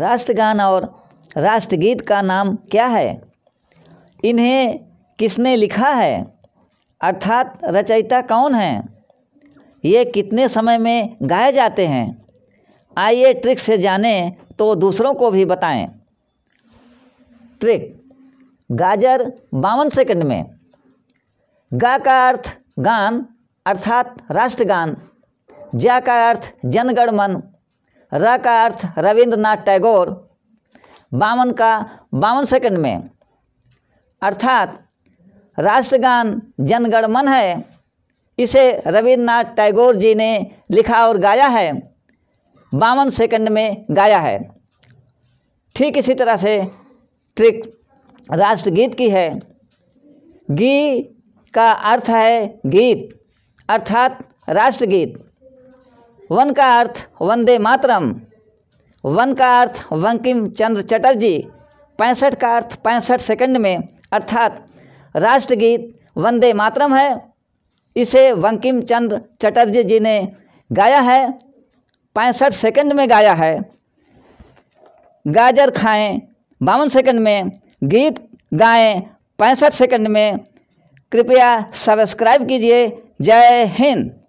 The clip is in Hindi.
राष्ट्रगान और राष्ट्रगीत का नाम क्या है इन्हें किसने लिखा है अर्थात रचयिता कौन है ये कितने समय में गाए जाते हैं आइए ट्रिक से जानें तो दूसरों को भी बताएं ट्रिक गाजर बावन सेकंड में गा का अर्थ गान अर्थात राष्ट्रगान जा का अर्थ जनगणमन र का अर्थ रविंद्रनाथ टैगोर बावन का बावन सेकंड में अर्थात राष्ट्रगान जनगणमन है इसे रविन्द्रनाथ टैगोर जी ने लिखा और गाया है बावन सेकंड में गाया है ठीक इसी तरह से ट्रिक राष्ट्रगीत की है गी का अर्थ है गीत अर्थात राष्ट्रगीत वन का अर्थ वंदे मातरम वन का अर्थ वंकिम चंद्र चटर्जी पैंसठ का अर्थ पैंसठ सेकंड में अर्थात राष्ट्रगीत वंदे मातरम है इसे वंकिम चंद्र चटर्जी जी ने गाया है पैंसठ सेकंड में गाया है गाजर खाएं बावन सेकंड में गीत गाएं पैंसठ सेकंड में कृपया सब्सक्राइब कीजिए जय हिंद